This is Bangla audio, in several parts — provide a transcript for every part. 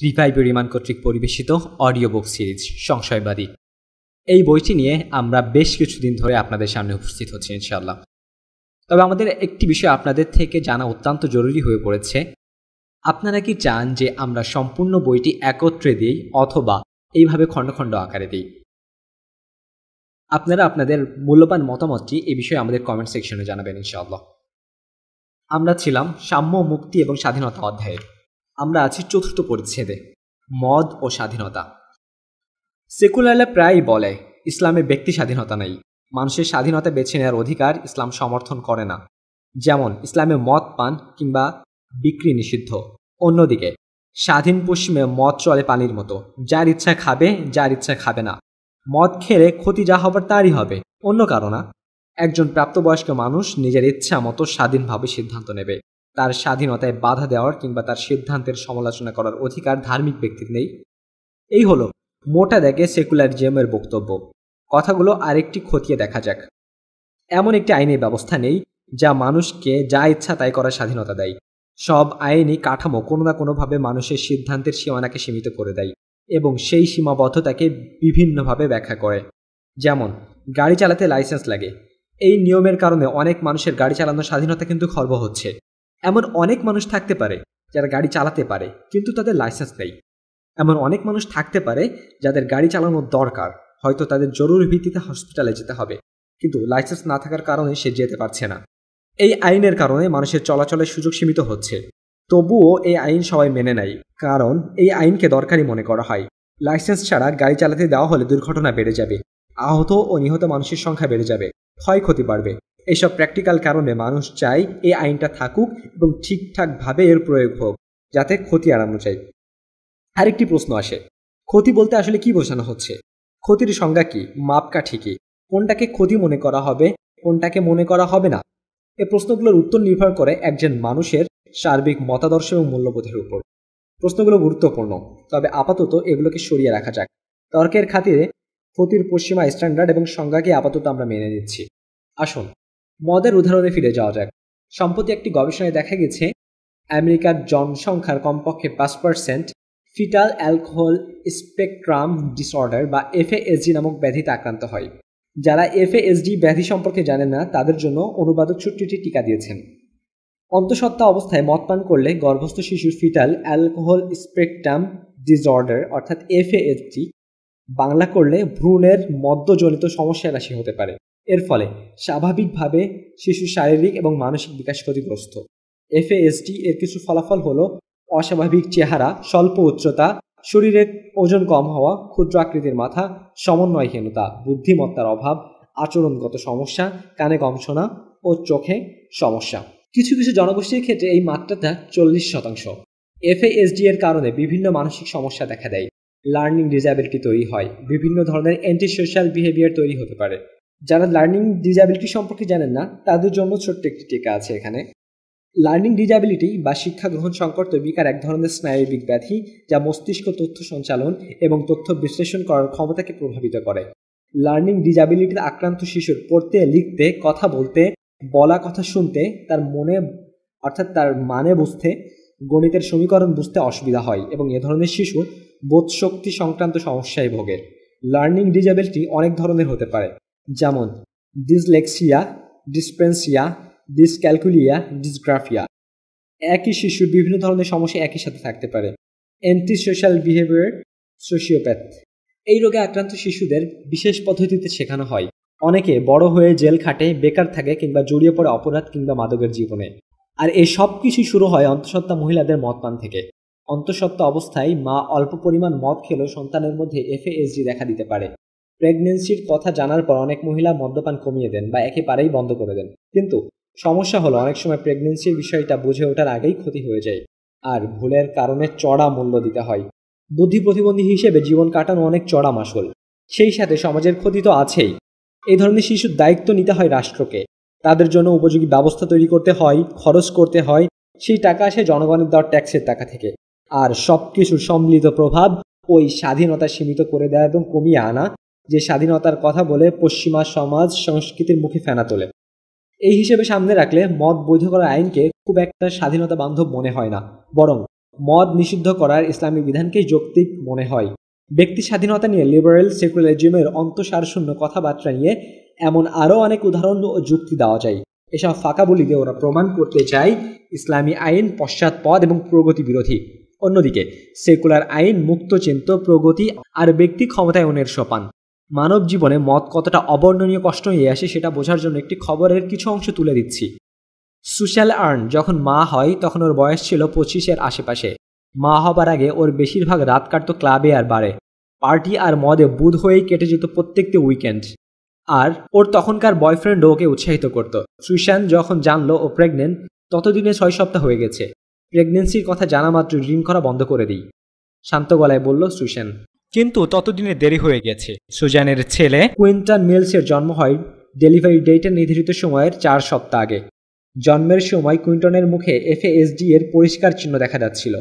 ত্রিপাই বেরিমান কর্তৃক পরিবেশিত অডিও বুক সিরিজ সংশয়বাদী এই বইটি নিয়ে আমরা বেশ কিছুদিন ধরে আপনাদের সামনে উপস্থিত হচ্ছি ইনশাআল্লাহ তবে আমাদের একটি বিষয় আপনাদের থেকে জানা অত্যন্ত জরুরি হয়ে পড়েছে আপনারা কি চান যে আমরা সম্পূর্ণ বইটি একত্রে দিই অথবা এইভাবে খণ্ড খণ্ড আকারে দিই আপনারা আপনাদের মূল্যবান মতামতটি এ বিষয়ে আমাদের কমেন্ট সেকশনে জানাবেন ইনশাআল্লাহ আমরা ছিলাম সাম্য মুক্তি এবং স্বাধীনতা অধ্যায়ের আমরা আছি চতুর্থ পরিচ্ছেদে মদ ও স্বাধীনতা সেকুলাররা প্রায়ই বলে ইসলামে ব্যক্তি স্বাধীনতা নেই মানুষের স্বাধীনতা বেছে নেওয়ার অধিকার ইসলাম সমর্থন করে না যেমন ইসলামে মদ পান কিংবা বিক্রি নিষিদ্ধ অন্যদিকে স্বাধীন পশ্চিমে মদ চলে পানির মতো যার ইচ্ছা খাবে যার ইচ্ছা খাবে না মদ খেলে ক্ষতি যা হবার তারই হবে অন্য কারো না একজন প্রাপ্তবয়স্ক মানুষ নিজের ইচ্ছা মতো স্বাধীনভাবে সিদ্ধান্ত নেবে তার স্বাধীনতায় বাধা দেওয়ার কিংবা তার সিদ্ধান্তের সমালোচনা করার অধিকার ধার্মিক ব্যক্তির নেই এই হলো মোটা দেখে সেকুলারিজমের বক্তব্য কথাগুলো আরেকটি খতিয়ে দেখা যাক এমন একটি আইনের ব্যবস্থা নেই যা মানুষকে যা ইচ্ছা তাই করার স্বাধীনতা দেয় সব আইনি কাঠামো কোনো না কোনোভাবে মানুষের সিদ্ধান্তের সীমানাকে সীমিত করে দেয় এবং সেই সীমাবদ্ধতাকে বিভিন্নভাবে ব্যাখ্যা করে যেমন গাড়ি চালাতে লাইসেন্স লাগে এই নিয়মের কারণে অনেক মানুষের গাড়ি চালানোর স্বাধীনতা কিন্তু খর্ব হচ্ছে এমন অনেক মানুষ থাকতে পারে যারা গাড়ি চালাতে পারে কিন্তু তাদের লাইসেন্স নেই এমন অনেক মানুষ থাকতে পারে যাদের গাড়ি চালানোর দরকার হয়তো তাদের জরুরি ভিত্তিতে হসপিটালে যেতে হবে কিন্তু লাইসেন্স না থাকার কারণে সে যেতে পারছে না এই আইনের কারণে মানুষের চলাচলের সুযোগ সীমিত হচ্ছে তবুও এই আইন সবাই মেনে নেয় কারণ এই আইনকে দরকারি মনে করা হয় লাইসেন্স ছাড়া গাড়ি চালাতে দেওয়া হলে দুর্ঘটনা বেড়ে যাবে আহত ও নিহত মানুষের সংখ্যা বেড়ে যাবে ক্ষয়ক্ষতি বাড়বে এইসব প্র্যাকটিক্যাল কারণে মানুষ চায় এই আইনটা থাকুক এবং ঠিকঠাকভাবে এর প্রয়োগ হোক যাতে ক্ষতি এড়ানো যায় আরেকটি প্রশ্ন আসে ক্ষতি বলতে আসলে কি বোঝানো হচ্ছে ক্ষতির সংজ্ঞা কি মাপকাঠি ঠিকই কোনটাকে ক্ষতি মনে করা হবে কোনটাকে মনে করা হবে না এ প্রশ্নগুলোর উত্তর নির্ভর করে একজন মানুষের সার্বিক মতাদর্শ এবং মূল্যবোধের উপর প্রশ্নগুলো গুরুত্বপূর্ণ তবে আপাতত এগুলোকে সরিয়ে রাখা যাক তর্কের খাতিরে ক্ষতির পশ্চিমা স্ট্যান্ডার্ড এবং সংজ্ঞাকে আপাতত আমরা মেনে নিচ্ছি আসুন মদের উদাহরণে ফিরে যাওয়া যাক সম্প্রতি একটি গবেষণায় দেখা গেছে আমেরিকার জনসংখ্যার কমপক্ষে পাঁচ percent fetal alcohol spectrum disorder বা এফএএসডি নামক ব্যাধিতে আক্রান্ত হয় যারা এফএএসডি ব্যাধি সম্পর্কে জানে না তাদের জন্য অনুবাদক ছুট্টিটি টিকা দিয়েছেন অন্তঃসত্ত্বা অবস্থায় মদপান করলে গর্ভস্থ শিশুর ফিটাল অ্যালকোহল স্পেকট্রাম ডিসঅর্ডার অর্থাৎ এফএএসডি বাংলা করলে ভ্রূণের মদ্যজনিত সমস্যা রাশি হতে পারে এর ফলে স্বাভাবিকভাবে শিশু শারীরিক এবং মানসিক বিকাশ ক্ষতিগ্রস্ত এফএএসডি এর কিছু ফলাফল হলো অস্বাভাবিক চেহারা স্বল্প উচ্চতা শরীরের ওজন কম হওয়া ক্ষুদ্র আকৃতির মাথা সমন্বয়হীনতা বুদ্ধিমত্তার অভাব আচরণগত সমস্যা কানে কম শোনা ও চোখে সমস্যা কিছু কিছু জনগোষ্ঠীর ক্ষেত্রে এই মাত্রাটা চল্লিশ শতাংশ এফএএসডি এর কারণে বিভিন্ন মানসিক সমস্যা দেখা দেয় লার্নিং ডিসঅ্যাবিলিটি তৈরি হয় বিভিন্ন ধরনের অ্যান্টি সোশ্যাল বিহেভিয়ার তৈরি হতে পারে যারা লার্নিং ডিজাবিলিটি সম্পর্কে জানেন না তাদের জন্য ছোট্ট একটি টিকা আছে এখানে লার্নিং ডিজাবিলিটি বা শিক্ষা গ্রহণ সংকট বিকার এক ধরনের স্নায়ুবিক ব্যাধি যা মস্তিষ্ক তথ্য সঞ্চালন এবং তথ্য বিশ্লেষণ করার ক্ষমতাকে প্রভাবিত করে লার্নিং ডিজাবিলিটির আক্রান্ত শিশুর পড়তে লিখতে কথা বলতে বলা কথা শুনতে তার মনে অর্থাৎ তার মানে বুঝতে গণিতের সমীকরণ বুঝতে অসুবিধা হয় এবং এ ধরনের শিশু বোধশক্তি সংক্রান্ত সমস্যায় ভোগে লার্নিং ডিজাবিলিটি অনেক ধরনের হতে পারে যেমন ডিসলেক্সিয়া ডিসপেন্সিয়া ডিসক্যালকুলিয়া ডিসগ্রাফিয়া একই শিশু বিভিন্ন ধরনের সমস্যা একই সাথে থাকতে পারে অ্যান্টি সোশ্যাল বিহেভিয়ার সোশিওপ্যাথ এই রোগে আক্রান্ত শিশুদের বিশেষ পদ্ধতিতে শেখানো হয় অনেকে বড় হয়ে জেল খাটে বেকার থাকে কিংবা জড়িয়ে পড়ে অপরাধ কিংবা মাদকের জীবনে আর এই সব কিছু শুরু হয় অন্তঃসত্ত্বা মহিলাদের মদপান থেকে অন্তঃসত্ত্বা অবস্থায় মা অল্প পরিমাণ মদ খেলেও সন্তানের মধ্যে এফএএসজি দেখা দিতে পারে প্রেগনেন্সির কথা জানার পর অনেক মহিলা মদ্যপান কমিয়ে দেন বা একেবারেই বন্ধ করে দেন কিন্তু সমস্যা হলো অনেক সময় প্রেগনেন্সির বিষয়টা বুঝে ওঠার আগেই ক্ষতি হয়ে যায় আর ভুলের কারণে চড়া মূল্য দিতে হয় বুদ্ধি প্রতিবন্ধী হিসেবে জীবন কাটানো অনেক চড়া মাসল সেই সাথে সমাজের ক্ষতি তো আছেই এই ধরনের শিশুর দায়িত্ব নিতে হয় রাষ্ট্রকে তাদের জন্য উপযোগী ব্যবস্থা তৈরি করতে হয় খরচ করতে হয় সেই টাকা আসে জনগণের দেওয়ার ট্যাক্সের টাকা থেকে আর সব কিছুর সম্মিলিত প্রভাব ওই স্বাধীনতা সীমিত করে দেওয়া এবং কমিয়ে আনা যে স্বাধীনতার কথা বলে পশ্চিমা সমাজ সংস্কৃতির মুখে ফেনা তোলে এই হিসেবে সামনে রাখলে মদ বৈধ করার আইনকে খুব একটা স্বাধীনতা বান্ধব মনে হয় না বরং মদ নিষিদ্ধ করার ইসলামী বিধানকে যৌক্তিক মনে হয় ব্যক্তি স্বাধীনতা নিয়ে লিবারেল সেকুলারিজমের অন্তঃসারশূন্য কথাবার্তা নিয়ে এমন আরও অনেক উদাহরণ ও যুক্তি দেওয়া যায় এসব ফাঁকা বলি দিয়ে ওরা প্রমাণ করতে চায় ইসলামী আইন পশ্চাৎপদ এবং প্রগতি বিরোধী অন্যদিকে সেকুলার আইন মুক্তচিন্ত প্রগতি আর ব্যক্তি ক্ষমতায়নের সোপান মানব জীবনে মদ কতটা অবর্ণনীয় কষ্ট হয়ে আসে সেটা বোঝার জন্য একটি খবরের কিছু অংশ তুলে দিচ্ছি সুশাল আর্ন যখন মা হয় তখন ওর বয়স ছিল পঁচিশের আশেপাশে মা হবার আগে ওর বেশিরভাগ রাত কাটত ক্লাবে আর বারে পার্টি আর মদে বুধ হয়েই কেটে যেত প্রত্যেকটি উইকেন্ড আর ওর তখনকার বয়ফ্রেন্ড ওকে উৎসাহিত করত সুশান যখন জানলো ও প্রেগনেন্ট ততদিনে ছয় সপ্তাহ হয়ে গেছে প্রেগনেন্সির কথা জানা মাত্র ড্রিম করা বন্ধ করে দিই শান্ত গলায় বলল সুশান কিন্তু ততদিনে দেরি হয়ে গেছে সুজানের ছেলে কুইন্টন মিলসের জন্ম হয় ডেলিভারি ডেটের নির্ধারিত সময়ের চার সপ্তাহ আগে জন্মের সময় কুইন্টনের মুখে এফএএসডি এর পরিষ্কার চিহ্ন দেখা যাচ্ছিল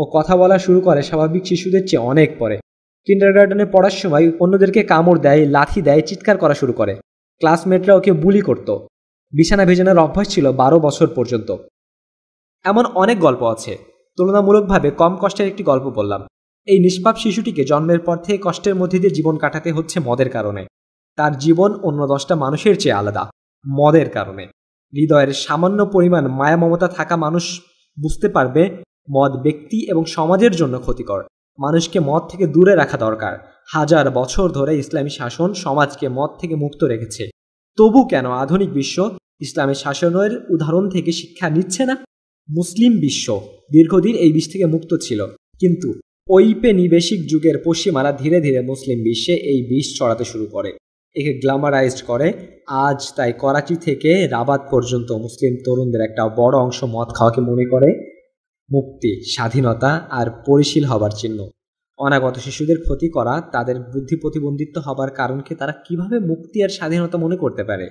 ও কথা বলা শুরু করে স্বাভাবিক শিশুদের চেয়ে অনেক পরে কিন্ডারগার্ডনে পড়ার সময় অন্যদেরকে কামড় দেয় লাথি দেয় চিৎকার করা শুরু করে ক্লাসমেটরা ওকে বুলি করত বিছানা ভেজানোর অভ্যাস ছিল বারো বছর পর্যন্ত এমন অনেক গল্প আছে তুলনামূলকভাবে কম কষ্টের একটি গল্প বললাম এই নিষ্পাপ শিশুটিকে জন্মের পর থেকে কষ্টের মধ্যে দিয়ে জীবন কাটাতে হচ্ছে মদের কারণে তার জীবন অন্য দশটা মানুষের চেয়ে আলাদা মদের কারণে হৃদয়ের সামান্য পরিমাণ মায়া মমতা থাকা মানুষ বুঝতে পারবে মদ ব্যক্তি এবং সমাজের জন্য ক্ষতিকর মানুষকে মদ থেকে দূরে রাখা দরকার হাজার বছর ধরে ইসলামী শাসন সমাজকে মদ থেকে মুক্ত রেখেছে তবু কেন আধুনিক বিশ্ব ইসলামী শাসনের উদাহরণ থেকে শিক্ষা নিচ্ছে না মুসলিম বিশ্ব দীর্ঘদিন এই বিষ থেকে মুক্ত ছিল কিন্তু ঔপনিবেশিক যুগের পশ্চিমারা ধীরে ধীরে মুসলিম বিশ্বে এই বিষ ছড়াতে শুরু করে একে গ্ল্যামারাইজড করে আজ তাই করাচি থেকে রাবাত পর্যন্ত মুসলিম তরুণদের একটা বড় অংশ মদ খাওয়াকে মনে করে মুক্তি স্বাধীনতা আর পরিশীল হবার চিহ্ন অনাগত শিশুদের ক্ষতি করা তাদের বুদ্ধি প্রতিবন্ধিত্ব হবার কারণকে তারা কিভাবে মুক্তি আর স্বাধীনতা মনে করতে পারে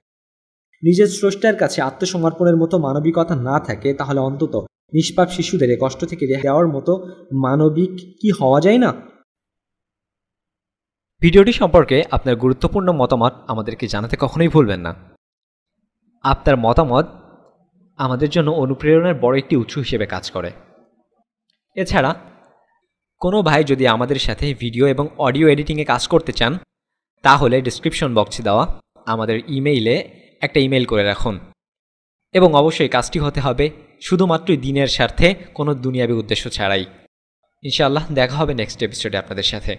নিজের স্রষ্টার কাছে আত্মসমর্পণের মতো মানবিকতা না থাকে তাহলে অন্তত নিষ্পাপ শিশুদের এ কষ্ট থেকে রেহাই দেওয়ার মতো মানবিক কি হওয়া যায় না ভিডিওটি সম্পর্কে আপনার গুরুত্বপূর্ণ মতামত আমাদেরকে জানাতে কখনোই ভুলবেন না আপনার মতামত আমাদের জন্য অনুপ্রেরণার বড় একটি উৎস হিসেবে কাজ করে এছাড়া কোনো ভাই যদি আমাদের সাথে ভিডিও এবং অডিও এডিটিংয়ে কাজ করতে চান তাহলে ডিসক্রিপশন বক্সে দেওয়া আমাদের ইমেইলে একটা ইমেল করে রাখুন এবং অবশ্যই কাজটি হতে হবে শুধুমাত্রই দিনের স্বার্থে কোনো দুনিয়াবী উদ্দেশ্য ছাড়াই ইনশাআল্লাহ দেখা হবে নেক্সট এপিসোডে আপনাদের সাথে